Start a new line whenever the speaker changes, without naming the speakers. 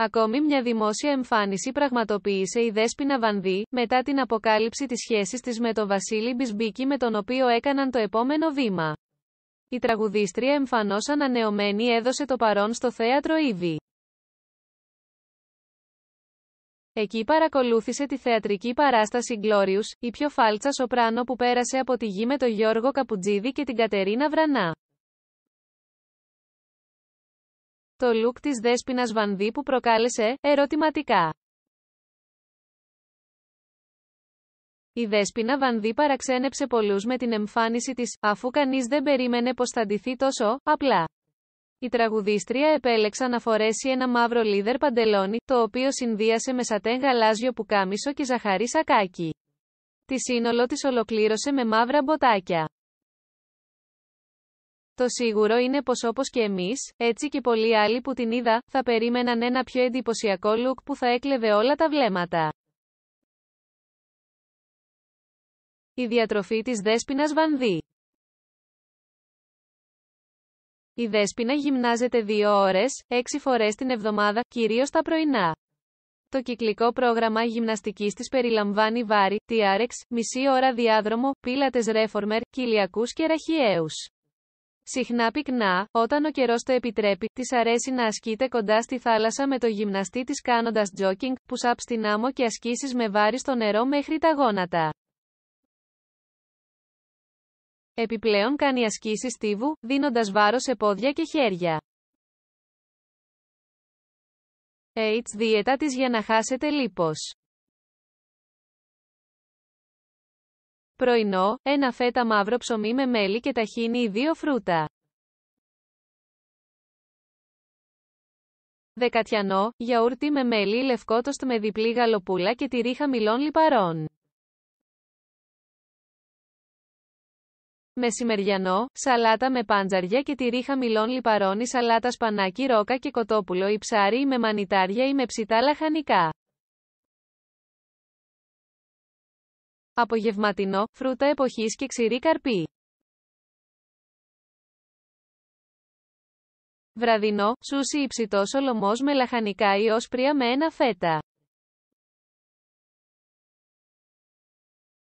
Ακόμη μια δημόσια εμφάνιση πραγματοποίησε η Δέσποινα Βανδύ, μετά την αποκάλυψη της σχέσης της με τον Βασίλη Μπισμπίκη με τον οποίο έκαναν το επόμενο βήμα. Η τραγουδίστρια εμφανώς ανανεωμένη έδωσε το παρόν στο θέατρο Ήβη. Εκεί παρακολούθησε τη θεατρική παράσταση Glorious, η πιο φάλτσα σοπράνο που πέρασε από τη γη με τον Γιώργο Καπουτζίδη και την Κατερίνα Βρανά. Το λουκ της Δέσποινας βανδί που προκάλεσε, ερωτηματικά. Η Δέσποινα Βανδύ παραξένεψε πολλούς με την εμφάνιση της, αφού κανείς δεν περίμενε πως θα ντυθεί τόσο, απλά. Η τραγουδίστρια επέλεξε να φορέσει ένα μαύρο λίδερ παντελόνι, το οποίο συνδύασε με σατέν γαλάζιο πουκάμισο και ζαχαρή σακάκι. Τη σύνολο της ολοκλήρωσε με μαύρα μποτάκια. Το σίγουρο είναι πως όπως και εμείς, έτσι και πολλοί άλλοι που την είδα, θα περίμεναν ένα πιο εντυπωσιακό look που θα έκλεβε όλα τα βλέμματα.
Η διατροφή της Δέσποινας Βανδύ
Η Δέσποινα γυμνάζεται δύο ώρες, έξι φορές την εβδομάδα, κυρίως τα πρωινά. Το κυκλικό πρόγραμμα γυμναστικής της περιλαμβάνει βάρη, TRX, μισή ώρα διάδρομο, πίλατες ρέφορμερ, κοιλιακούς και ραχιαίους. Συχνά πυκνά, όταν ο καιρός το επιτρέπει, της αρέσει να ασκείται κοντά στη θάλασσα με το γυμναστή της κάνοντας τζόκινγκ, που σαπ στην άμμο και ασκήσεις με βάρη στο νερό μέχρι τα γόνατα. Επιπλέον κάνει ασκήσεις στίβου,
δίνοντας βάρος σε πόδια και χέρια. h δίαιτα της για να χάσετε λίπος. Πρωινό, ένα φέτα μαύρο ψωμί με μέλι και ταχίνι ή δύο φρούτα. Δεκατιανό, γιαούρτι με μέλι ή λευκό τοστ με διπλή γαλοπούλα και τυρί χαμηλών λιπαρών.
Μεσημεριανό, σαλάτα με πάντζαρια και τυρί χαμηλών λιπαρών ή σαλάτα σπανάκι ρόκα και κοτόπουλο ή ψάρι ή με μανιτάρια ή με ψητά λαχανικά.
Απογευματινό, φρούτα εποχής και ξηρή καρπή. Βραδινό, σούσι υψητός σολομός με λαχανικά ή όσπρια με ένα φέτα.